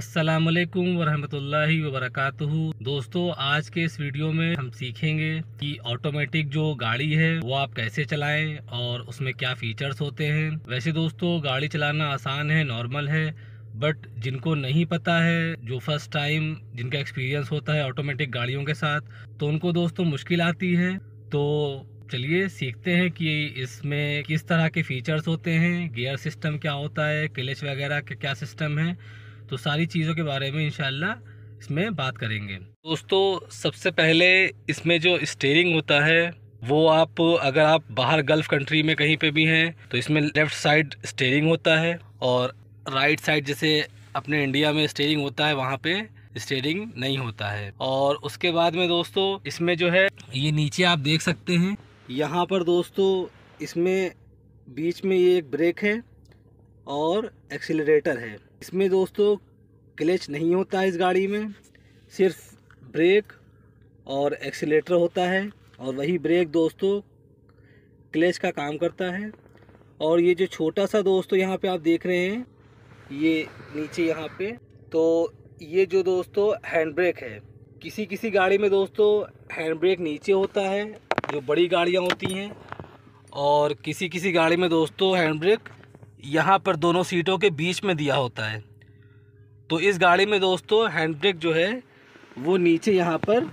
अस्सलाम वालेकुम वरक दोस्तों आज के इस वीडियो में हम सीखेंगे कि ऑटोमेटिक जो गाड़ी है वो आप कैसे चलाएं और उसमें क्या फीचर्स होते हैं वैसे दोस्तों गाड़ी चलाना आसान है नॉर्मल है बट जिनको नहीं पता है जो फर्स्ट टाइम जिनका एक्सपीरियंस होता है ऑटोमेटिक गाड़ियों के साथ तो उनको दोस्तों मुश्किल आती है तो चलिए सीखते हैं कि इसमें किस तरह के फीचर्स होते हैं गियर सिस्टम क्या होता है क्लच वगैरह का क्या सिस्टम है तो सारी चीज़ों के बारे में इन इसमें बात करेंगे दोस्तों सबसे पहले इसमें जो स्टेयरिंग होता है वो आप अगर आप बाहर गल्फ कंट्री में कहीं पे भी हैं तो इसमें लेफ़्ट साइड स्टेयरिंग होता है और राइट साइड जैसे अपने इंडिया में स्टेयरिंग होता है वहाँ पे स्टेयरिंग नहीं होता है और उसके बाद में दोस्तों इसमें जो है ये नीचे आप देख सकते हैं यहाँ पर दोस्तों इसमें बीच में ये एक ब्रेक है और एक्सीटर है इसमें दोस्तों क्लेच नहीं होता है इस गाड़ी में सिर्फ ब्रेक और एक्सीटर होता है और वही ब्रेक दोस्तों क्लेच का काम करता है और ये जो छोटा सा दोस्तों यहाँ पे आप देख रहे हैं ये नीचे यहाँ पे तो ये जो दोस्तों हैंड ब्रेक है किसी किसी गाड़ी में दोस्तों हैंड ब्रेक नीचे होता है जो बड़ी गाड़ियाँ होती हैं और किसी किसी गाड़ी में दोस्तों हैंड ब्रेक यहाँ पर दोनों सीटों के बीच में दिया होता है तो इस गाड़ी में दोस्तों हैंड ब्रेक जो है वो नीचे यहाँ पर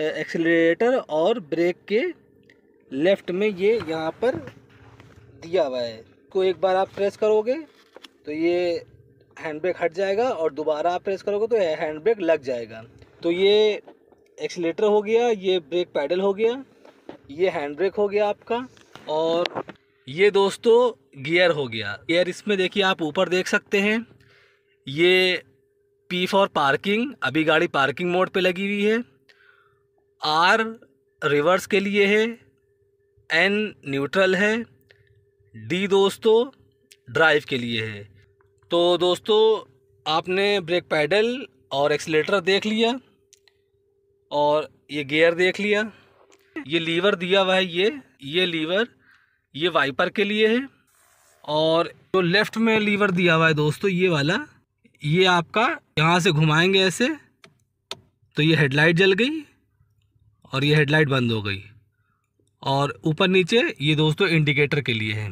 एक्सेलरेटर और ब्रेक के लेफ़्ट में ये यहाँ पर दिया हुआ है को एक बार आप प्रेस करोगे तो ये हैंड ब्रेक हट जाएगा और दोबारा आप प्रेस करोगे तो हैंड ब्रेक लग जाएगा तो ये एक्सीटर हो गया ये ब्रेक पैडल हो गया ये हैंड ब्रेक हो गया आपका और ये दोस्तों गियर हो गया गियर इसमें देखिए आप ऊपर देख सकते हैं ये पी फॉर पार्किंग अभी गाड़ी पार्किंग मोड पे लगी हुई है आर रिवर्स के लिए है एन न्यूट्रल है डी दोस्तों ड्राइव के लिए है तो दोस्तों आपने ब्रेक पैडल और एक्सीटर देख लिया और ये गियर देख लिया ये लीवर दिया हुआ है ये ये लीवर ये वाइपर के लिए है और जो लेफ्ट में लीवर दिया हुआ है दोस्तों ये वाला ये आपका यहाँ से घुमाएंगे ऐसे तो ये हेडलाइट जल गई और ये हेडलाइट बंद हो गई और ऊपर नीचे ये दोस्तों इंडिकेटर के लिए है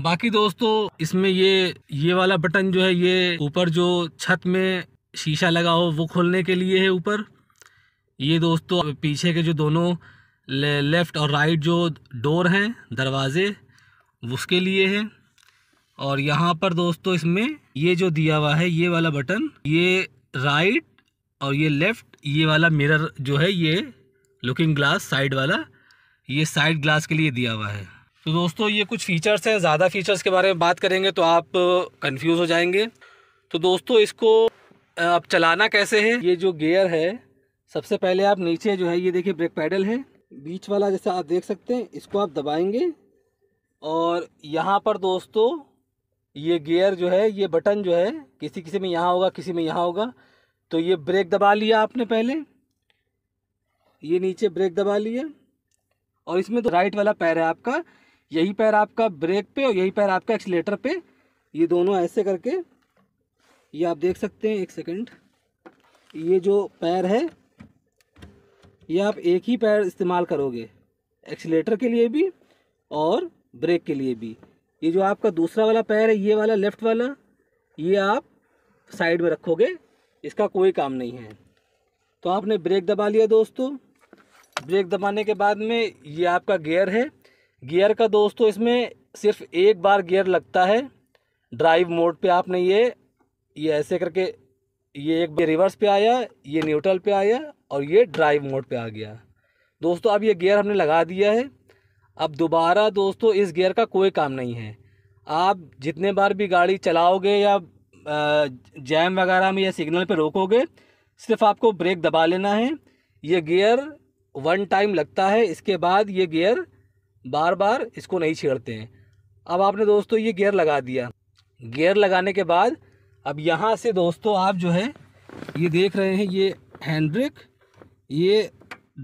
बाकी दोस्तों इसमें ये ये वाला बटन जो है ये ऊपर जो छत में शीशा लगा हो वो खोलने के लिए है ऊपर ये दोस्तों पीछे के जो दोनों ले, लेफ़्ट और राइट जो डोर हैं दरवाज़े उसके लिए है और यहाँ पर दोस्तों इसमें ये जो दिया हुआ है ये वाला बटन ये राइट और ये लेफ़्ट ये वाला मिरर जो है ये लुकिंग ग्लास साइड वाला ये साइड ग्लास के लिए दिया हुआ है तो दोस्तों ये कुछ फ़ीचर्स हैं ज़्यादा फ़ीचर्स के बारे में बात करेंगे तो आप कंफ्यूज हो जाएंगे तो दोस्तों इसको अब चलाना कैसे है ये जो गेयर है सबसे पहले आप नीचे जो है ये देखिए ब्रेक पैडल है बीच वाला जैसा आप देख सकते हैं इसको आप दबाएंगे और यहाँ पर दोस्तों ये गियर जो है ये बटन जो है किसी किसी में यहाँ होगा किसी में यहाँ होगा तो ये ब्रेक दबा लिया आपने पहले ये नीचे ब्रेक दबा लिया और इसमें तो राइट वाला पैर है आपका यही पैर आपका ब्रेक पे और यही पैर आपका एक्सीटर पे ये दोनों ऐसे करके ये आप देख सकते हैं एक सेकंड ये जो पैर है ये आप एक ही पैर इस्तेमाल करोगे एक्सीटर के लिए भी और ब्रेक के लिए भी ये जो आपका दूसरा वाला पैर है ये वाला लेफ़्ट वाला ये आप साइड में रखोगे इसका कोई काम नहीं है तो आपने ब्रेक दबा लिया दोस्तों ब्रेक दबाने के बाद में ये आपका गियर है गियर का दोस्तों इसमें सिर्फ एक बार गियर लगता है ड्राइव मोड पे आपने ये ये ऐसे करके ये एक रिवर्स पे आया ये न्यूट्रल पे आया और ये ड्राइव मोड पे आ गया दोस्तों अब ये गियर हमने लगा दिया है अब दोबारा दोस्तों इस गियर का कोई काम नहीं है आप जितने बार भी गाड़ी चलाओगे या जैम वगैरह में या सिग्नल पे रोकोगे सिर्फ आपको ब्रेक दबा लेना है ये गियर वन टाइम लगता है इसके बाद ये गियर बार बार इसको नहीं छेड़ते हैं अब आपने दोस्तों ये गियर लगा दिया गियर लगाने के बाद अब यहाँ से दोस्तों आप जो है ये देख रहे हैं ये हैंड्रिक ये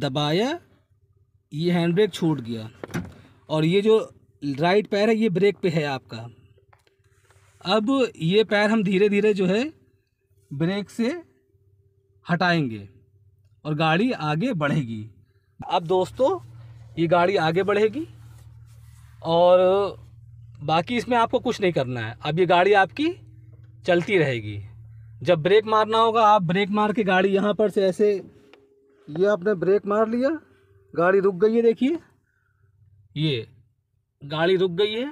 दबाया ये हैंड ब्रेक छूट गया और ये जो राइट पैर है ये ब्रेक पे है आपका अब ये पैर हम धीरे धीरे जो है ब्रेक से हटाएंगे और गाड़ी आगे बढ़ेगी अब दोस्तों ये गाड़ी आगे बढ़ेगी और बाकी इसमें आपको कुछ नहीं करना है अब ये गाड़ी आपकी चलती रहेगी जब ब्रेक मारना होगा आप ब्रेक मार के गाड़ी यहाँ पर से ऐसे ये आपने ब्रेक मार लिया गाड़ी रुक गई है देखिए ये गाड़ी रुक गई है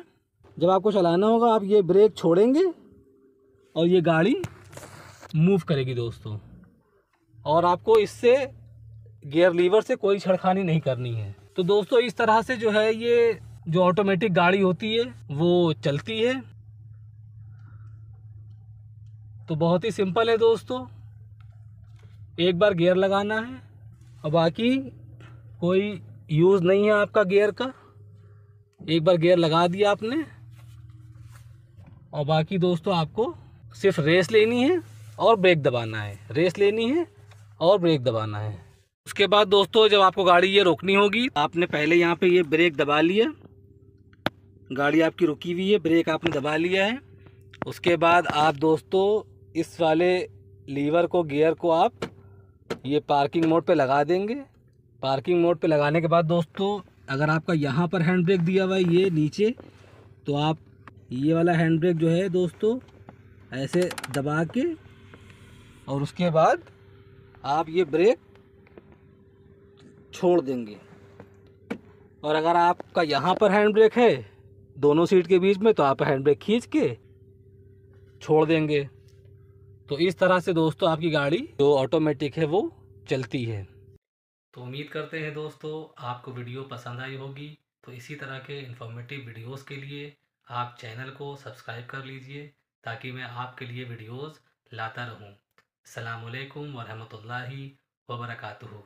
जब आपको चलाना होगा आप ये ब्रेक छोड़ेंगे और ये गाड़ी मूव करेगी दोस्तों और आपको इससे गियर लीवर से कोई छड़खानी नहीं करनी है तो दोस्तों इस तरह से जो है ये जो ऑटोमेटिक गाड़ी होती है वो चलती है तो बहुत ही सिंपल है दोस्तों एक बार गियर लगाना है और बाकी कोई यूज़ नहीं है आपका गेयर का एक बार गेयर लगा दिया आपने और बाकी दोस्तों आपको सिर्फ रेस लेनी है और ब्रेक दबाना है रेस लेनी है और ब्रेक दबाना है उसके बाद दोस्तों जब आपको गाड़ी ये रोकनी होगी आपने पहले यहाँ पे ये ब्रेक दबा लिया गाड़ी आपकी रुकी हुई है ब्रेक आपने दबा लिया है उसके बाद आप दोस्तों इस वाले लीवर को गियर को आप ये पार्किंग मोड पे लगा देंगे पार्किंग मोड पे लगाने के बाद दोस्तों अगर आपका यहाँ पर हैंड ब्रेक दिया हुआ है ये नीचे तो आप ये वाला हैंड ब्रेक जो है दोस्तों ऐसे दबा के और उसके बाद आप ये ब्रेक छोड़ देंगे और अगर आपका यहाँ पर हैंड ब्रेक है दोनों सीट के बीच में तो आप हैंड ब्रेक खींच के छोड़ देंगे तो इस तरह से दोस्तों आपकी गाड़ी जो ऑटोमेटिक है वो चलती है तो उम्मीद करते हैं दोस्तों आपको वीडियो पसंद आई होगी तो इसी तरह के इन्फॉर्मेटिव वीडियोस के लिए आप चैनल को सब्सक्राइब कर लीजिए ताकि मैं आपके लिए वीडियोस लाता रहूं। वरहमत वरहमतुल्लाहि वबरकatuhu